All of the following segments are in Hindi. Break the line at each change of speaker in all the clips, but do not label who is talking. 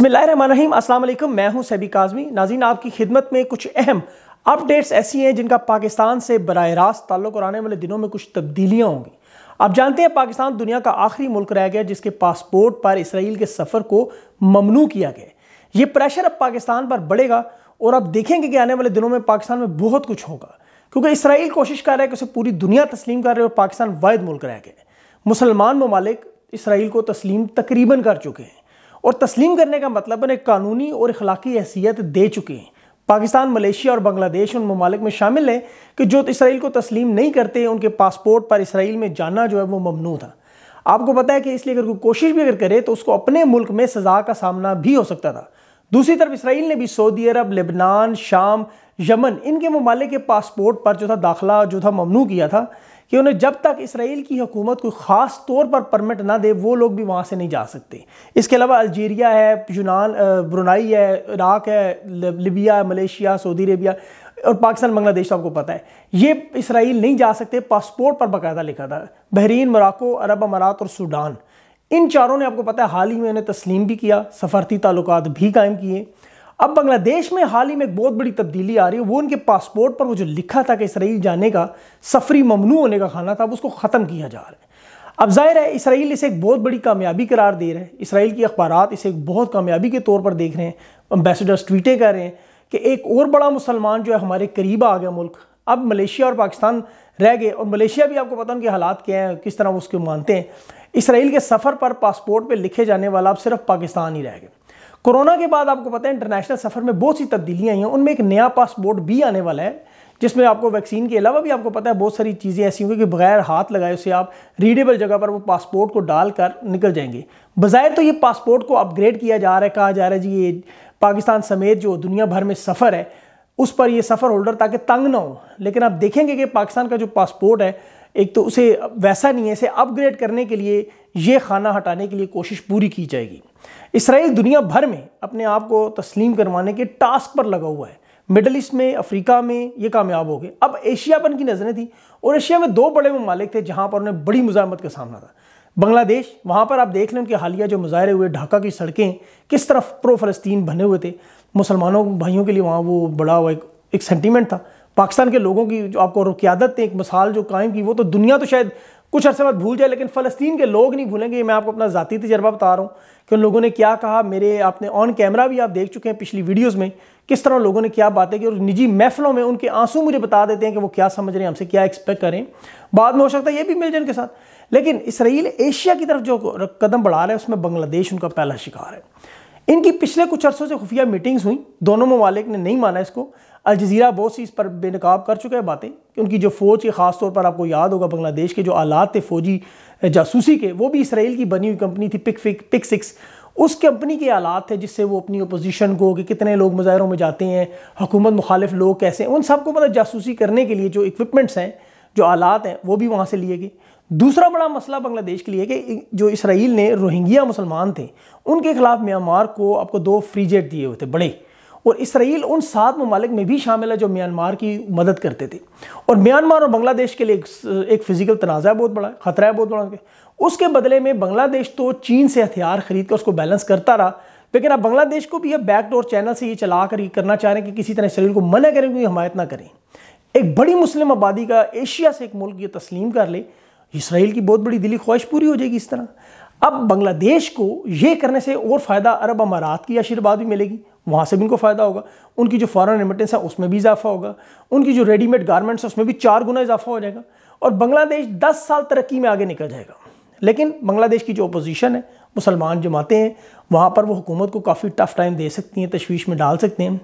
बिसमीम असल मैं हूं सैबी काजमी नाजीन आपकी खिदमत में कुछ अहम अपडेट्स ऐसी हैं जिनका पाकिस्तान से बर रास्त ताल्लुक और आने वाले दिनों में कुछ तब्दीलियाँ होंगी आप जानते हैं पाकिस्तान दुनिया का आखिरी मुल्क रह गया जिसके पासपोर्ट पर इसराइल के सफ़र को ममनू किया गया ये प्रेशर अब पाकिस्तान पर बढ़ेगा और आप देखेंगे कि आने वाले दिनों में पाकिस्तान में बहुत कुछ होगा क्योंकि इसराइल कोशिश कर रहा है कि उसे पूरी दुनिया तस्लीम कर रहे और पाकिस्तान वायद मुल्क रह गया मुसलमान ममालिक इसराइल को तस्लीम तकरीबन कर चुके हैं और तस्लीम करने का मतलब उन्हें कानूनी और अखलाकी हैसियत दे चुके हैं पाकिस्तान मलेशिया और बांग्लादेश उन ममालिक में शामिल हैं कि जो इसराइल को तस्लीम नहीं करते उनके पासपोर्ट पर इसराइल में जाना जो है वो ममनू था आपको पता है कि इसलिए अगर कोई कोशिश भी अगर करे तो उसको अपने मुल्क में सज़ा का सामना भी हो सकता था दूसरी तरफ इसराइल ने भी सऊदी अरब लेबनान शाम यमन इनके ममालिक के पासपोर्ट पर जो था दाखिला जो था ममनू किया था कि उन्हें जब तक इसराइल की हुकूमत कोई ख़ास तौर पर परमिट ना दे वो लोग भी वहाँ से नहीं जा सकते इसके अलावा अल्जीरिया है यूनान ब्रुनाई है इराक़ है लिबिया मलेशिया सऊदी अरेबिया और पाकिस्तान बांग्लादेश आपको पता है ये इसराइल नहीं जा सकते पासपोर्ट पर बाकायदा लिखा था बहरीन मराको अरब अमारात और सूडान इन चारों ने आपको पता है हाल ही में उन्हें तस्लीम भी किया सफारती ताल्लुक भी कायम किए अब बांग्लादेश में हाल ही में एक बहुत बड़ी तब्दीली आ रही है वो उनके पासपोर्ट पर वो जो लिखा था कि इसराइल जाने का सफरी ममनू होने का खाना था अब उसको ख़त्म किया जा रहा है अब जाहिर है इसराइल इसे एक बहुत बड़ी कामयाबी करार दे रहा है इसराइल की अखबार इसे एक बहुत कामयाबी के तौर पर देख रहे हैं अम्बेसडर्स ट्वीटें कर रहे हैं कि एक और बड़ा मुसलमान जो है हमारे करीब आ गया मुल्क अब मलेशिया और पाकिस्तान रह गए और मलेशिया भी आपको पता उनके हालात क्या हैं किस तरह वो उसको मानते हैं इसराइल के सफ़र पर पासपोर्ट पर लिखे जाने वाला अब सिर्फ पाकिस्तान ही रह गए कोरोना के बाद आपको पता है इंटरनेशनल सफ़र में बहुत सी तब्दीलियाँ आई हैं उनमें एक नया पासपोर्ट भी आने वाला है जिसमें आपको वैक्सीन के अलावा भी आपको पता है बहुत सारी चीज़ें ऐसी होंगी कि बगैर हाथ लगाए उसे आप रीडेबल जगह पर वो पासपोर्ट को डाल कर निकल जाएंगे बाज़ाहिर तो ये पासपोर्ट को अपग्रेड किया जा रहा है कहा जा रहा है जी ये पाकिस्तान समेत जो दुनिया भर में सफ़र है उस पर ये सफ़र होल्डर ताकि तंग ना हो लेकिन आप देखेंगे कि पाकिस्तान का जो पासपोर्ट है एक तो उसे वैसा नहीं है इसे अपग्रेड करने के लिए ये खाना हटाने के लिए कोशिश पूरी की जाएगी इसराइल दुनिया भर में अपने आप को तस्लीम करवाने के टास्क पर लगा हुआ है मिडल ईस्ट में अफ्रीका में ये कामयाब हो गए अब एशिया पर की नज़रें थी और एशिया में दो बड़े ममालिक थे जहाँ पर उन्हें बड़ी मुजामत का सामना था बांग्लादेश वहाँ पर आप देख लें उनके हालिया जो मुजाहरे हुए ढाका की सड़कें किस तरफ प्रो फ़लस्तीन बने हुए थे मुसलमानों भाइयों के लिए वहाँ वो बड़ा एक, एक सेंटीमेंट था पाकिस्तान के लोगों की जो आपको रुकियादत ने एक मिसाल जो कायम की वो तो दुनिया तो शायद कुछ अरसे बाद भूल जाए लेकिन फ़लस्तीन के लोग नहीं भूलेंगे ये मैं आपको अपना ज़ाती तजर्बा बता रहा हूँ कि उन लोगों ने क्या कहा मेरे आपने ऑन कैमरा भी आप देख चुके हैं पिछली वीडियोज़ में किस तरह लोगों ने क्या बातें की और निजी महफलों में उनके आंसू मुझे बता देते हैं कि वो क्या समझ रहे हैं हमसे क्या एक्सपेक्ट करें बाद में हो सकता है ये भी मिल जाए उनके साथ लेकिन इसराइल एशिया की तरफ जो कदम बढ़ा रहा है उसमें बांग्लादेश उनका पहला शिकार है इनकी पिछले कुछ अरसों से खुफिया मीटिंग्स हुई दोनों ममालिक ने नहीं माना इसको अलजीरा बहुत सी इस पर बेनकाब कर चुका है बातें कि उनकी जो फ़ौज के ख़ास तौर पर आपको याद होगा बांग्लादेश के जो आलात थे फ़ौजी जासूसी के वो भी इसराइल की बनी हुई कंपनी थी पिक फिक पिक सिक्स उस कंपनी के आलात थे जिससे वो अपनी अपोजिशन को कि कितने लोग मुजाहरों में जाते हैं हुकूमत मुखालिफ लोग कैसे उन सबको मतलब जासूसी करने के लिए जो इक्विपमेंट्स हैं जो आलात हैं वो भी वहाँ से लिए गए दूसरा बड़ा मसला बांग्लादेश के लिए कि जो इसराइल ने रोहिंग्या मुसलमान थे उनके खिलाफ म्यांमार को आपको दो फ्रीजेट दिए हुए थे बड़े और इसराइल उन सात ममालिक में भी शामिल है जो म्यांमार की मदद करते थे और म्यांमार और बांग्लादेश के लिए एक, एक फिजिकल तनाज़ा बहुत बड़ा है ख़तरा है बहुत बड़ा उसके बदले में बांग्लादेश तो चीन से हथियार खरीद कर उसको बैलेंस करता रहा लेकिन अब बांग्लादेश को भी यह बैकडोर चैनल से ये चला कर ये करना चाह रहे हैं कि किसी तरह इसराइल को मना करें क्योंकि हमायत ना करें एक बड़ी मुस्लिम आबादी का एशिया से एक मुल्क ये तस्लीम कर ले इसराइल की बहुत बड़ी दिली ख्वाहिश पूरी हो जाएगी इस तरह अब बांग्लादेश को ये करने से और फ़ायदा अरब अमारात की आशीर्वाद भी मिलेगी वहाँ से भी उनको फ़ायदा होगा उनकी जो फॉरेन रेमिटेंस है उसमें भी इजाफा होगा उनकी जो रेडीमेड गारमेंट्स है उसमें भी चार गुना इजाफा हो जाएगा और बांग्लादेश दस साल तरक्की में आगे निकल जाएगा लेकिन बांग्लादेश की जो अपोजिशन है मुसलमान जमातें हैं वहाँ पर वो हुकूमत को काफ़ी टफ टाइम दे सकती हैं तशवीश में डाल सकते हैं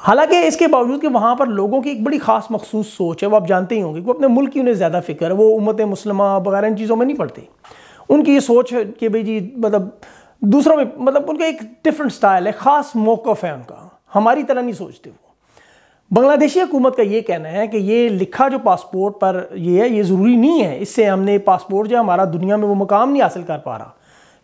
हालांकि इसके बावजूद कि वहाँ पर लोगों की एक बड़ी खास मखसूस सोच है वो आप जानते ही होंगे कि अपने मुल्क की उन्हें ज़्यादा फिक्र है वो उम्मत मुसलमान वगैरह इन चीज़ों में नहीं पढ़ते उनकी ये सोच है कि भाई जी मतलब दूसरों में मतलब उनका एक डिफरेंट स्टाइल है ख़ास मौक़ है उनका हमारी तरह नहीं सोचते वो बांग्लादेशी हुकूमत का ये कहना है कि ये लिखा जो पासपोर्ट पर ये है ये ज़रूरी नहीं है इससे हमने पासपोर्ट जो हमारा दुनिया में वो मुकाम नहीं हासिल कर पा रहा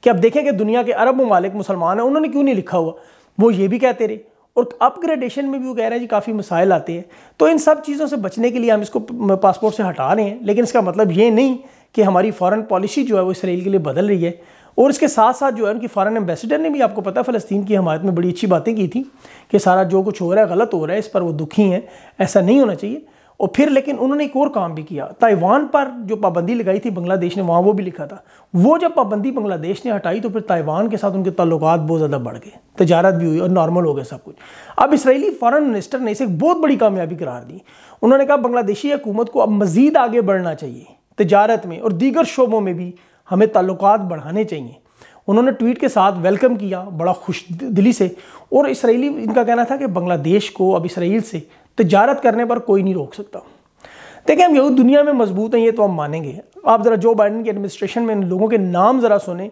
कि अब देखें कि दुनिया के अरब ममालिक मुसलमान हैं उन्होंने क्यों नहीं लिखा हुआ वो ये भी कहते रहे और अपग्रेडेशन में भी वो कह रहे हैं जी काफ़ी मसाइल आते हैं तो इन सब चीज़ों से बचने के लिए हम इसको पासपोर्ट से हटा रहे हैं लेकिन इसका मतलब ये नहीं कि हमारी फॉरेन पॉलिसी जो है वो इसराइल के लिए बदल रही है और इसके साथ साथ जो है उनकी फ़ॉरन एम्बेसडर ने भी आपको पता है फ़लस्तीन की हमारत में बड़ी अच्छी बातें की थी कि सारा जो कुछ हो रहा है गलत हो रहा है इस पर वो दुखी हैं ऐसा नहीं होना चाहिए और फिर लेकिन उन्होंने एक और काम भी किया ताइवान पर जो पाबंदी लगाई थी बांग्लादेश ने वहाँ वो भी लिखा था वो जब पाबंदी बांग्लादेश ने हटाई तो फिर ताइवान के साथ उनके तल्लत बहुत ज़्यादा बढ़ गए तजारत भी हुई और नॉर्मल हो गया सब कुछ अब इसराइली फॉरन मिनिस्टर ने इसे एक बहुत बड़ी कामयाबी करार दी उन्होंने कहा बांग्लादेशी हुकूमत को अब मज़ीद आगे बढ़ना चाहिए तजारत में और दीगर शोबों में भी हमें ताल्लुक बढ़ाने चाहिए उन्होंने ट्वीट के साथ वेलकम किया बड़ा खुश दिली से और इसराइली इनका कहना था कि बांग्लादेश को अब इसराइल से तजारत करने पर कोई नहीं रोक सकता देखिए हम यहूद दुनिया में मजबूत हैं ये तो हम मानेंगे आप ज़रा जो बाइडन की एडमिनिस्ट्रेशन में इन लोगों के नाम ज़रा सुने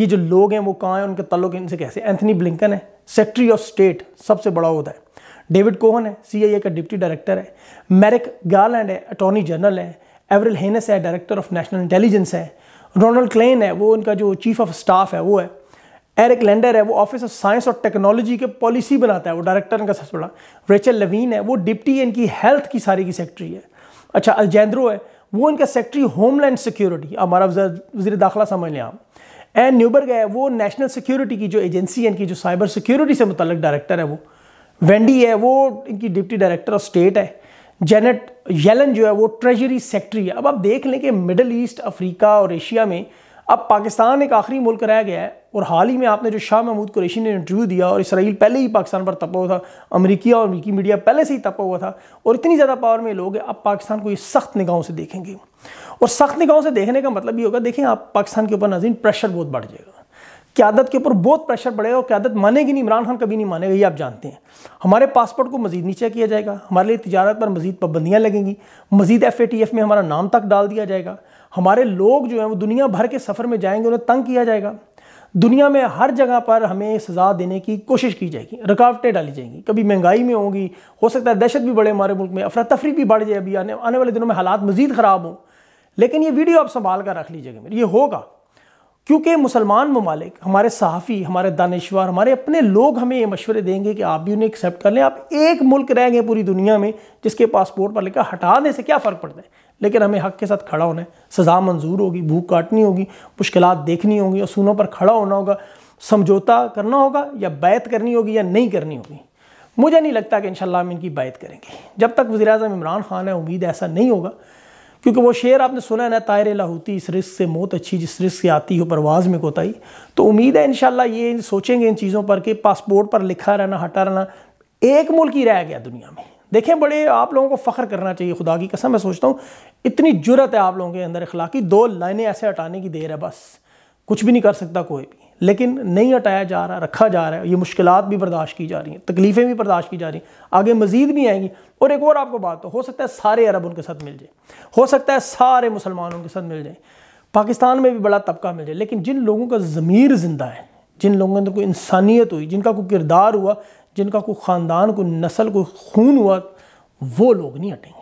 ये जो लोग हैं वो कहाँ हैं उनका तल्लुक इनसे कैसे एंथनी ब्लिंकन है सेक्रेटरी ऑफ स्टेट सबसे बड़ा होता है डेविड कोहन है ए का डिप्टी डायरेक्टर है मैरिक गार्लैंड है अटॉर्नी जनरल है एवरल हेनस है डायरेक्टर ऑफ नेशनल इंटेलिजेंस है रोनल्ड क्लेन है वो उनका जो चीफ ऑफ स्टाफ है वो है एरिक लैंडर है वो ऑफिस ऑफ साइंस और टेक्नोलॉजी के पॉलिसी बनाता है वो डायरेक्टर का सबसे बड़ा रेचल लवीन है वो डिप्टी इनकी हेल्थ की सारी की सेक्रेटरी है अच्छा अलजेंद्रो है वो इनका सेक्रेटरी होमलैंड सिक्योरिटी हमारा वजी दाखिला समझ लें आप एन न्यूबर्ग है वो नेशनल सिक्योरिटी की जो एजेंसी है इनकी जो साइबर सिक्योरिटी से मुतल डायरेक्टर है वो वेंडी है वो इनकी डिप्टी डायरेक्टर ऑफ स्टेट है जेनेट येलन जो है वो ट्रेजरी सेक्रेटरी है अब आप देख लें कि मिडल ईस्ट अफ्रीका और एशिया में अब पाकिस्तान एक आखिरी मुल्क रह गया है और हाल ही में आपने जो शाह महमूद कुरेशी ने इंटरव्यू दिया और इसराइल पहले ही पाकिस्तान पर तपा हुआ था अमरीकी और अमरीकी मीडिया पहले से ही तपा हुआ था और इतनी ज़्यादा पावर में लोग अब पाकिस्तान को ये सख्त निगाहों से देखेंगे और सख्त निगाहों से देखने का मतलब ये होगा देखें आप पाकिस्तान के ऊपर नाजीन प्रेशर बहुत बढ़ जाएगा क्यादत के ऊपर बहुत प्रेशर पड़ेगा और क्यादत मानेगी नहीं इमरान खान कभी नहीं मानेगा ये आप जानते हैं हमारे पासपोर्ट को मजीद नीचे किया जाएगा हमारे लिए तजारत पर मजीद पाबंदियाँ लगेंगी मजीद एफ ए टी एफ में हमारा नाम तक डाल दिया जाएगा हमारे लोग जो हैं वो दुनिया भर के सफ़र में जाएंगे उन्हें तंग किया जाएगा दुनिया में हर जगह पर हमें सज़ा देने की कोशिश की जाएगी रुकावटें डाली जाएंगी कभी महंगाई में होंगी हो सकता है दहशत भी बढ़े हमारे मुल्क में अफरा तफरी भी बढ़ जाए अभी आने आने वाले दिनों में हालात मजीद ख़राब हों लेकिन ये वीडियो आप संभाल कर रख लीजिएगा मेरे ये होगा क्योंकि मुसलमान ममालिक हमारे सहाफ़ी हमारे दानश्वर हमारे अपने लोग हमें ये मशवरे देंगे कि आप भी उन्हें एक्सेप्ट कर लें आप एक मुल्क रह गए पूरी दुनिया में जिसके पासपोर्ट पर लिखा हटाने से क्या फ़र्क पड़ता है लेकिन हमें हक के साथ खड़ा होना है सज़ा मंजूर होगी भूख काटनी होगी मुश्किल देखनी होगी असूलों पर खड़ा होना होगा समझौता करना होगा या बैत करनी होगी या नहीं करनी होगी मुझे नहीं लगता कि इन हम इनकी बैत करेंगे जब तक वजी अजम इमरान खान है उम्मीद ऐसा नहीं होगा क्योंकि वो शेर आपने सुना है ना तायर लाहूती इस रिस्क से मौत अच्छी जिस रिस्क से आती हो परवाज़ में कोताही तो उम्मीद है इन ये सोचेंगे इन चीज़ों पर कि पासपोर्ट पर लिखा रहना हटा रहना एक मुल्क ही रह गया दुनिया में देखें बड़े आप लोगों को फ़ख्र करना चाहिए खुदा की कसम मैं सोचता हूँ इतनी जुरत है आप लोगों के अंदर अखलाकी दो लाइनें ऐसे हटाने की देर है बस कुछ भी नहीं कर सकता कोई भी लेकिन नहीं हटाया जा रहा रखा जा रहा है ये मुश्किल भी बर्दाश्त की जा रही हैं तकलीफ़ें भी बर्दाश्त की जा रही हैं आगे मजीद भी आएंगी और एक और आपको बात हो, तो, हो सकता है सारे अरब उनके साथ मिल जाए हो सकता है सारे मुसलमान उनके साथ मिल जाए पाकिस्तान में भी बड़ा तबका मिल जाए लेकिन जिन लोगों का ज़मीर ज़िंदा है जिन लोगों के अंदर कोई इंसानियत हुई जिनका कोई किरदार हुआ जिनका कोई ख़ानदान कोई नस्ल कोई खून हुआ वो लोग नहीं हटेंगे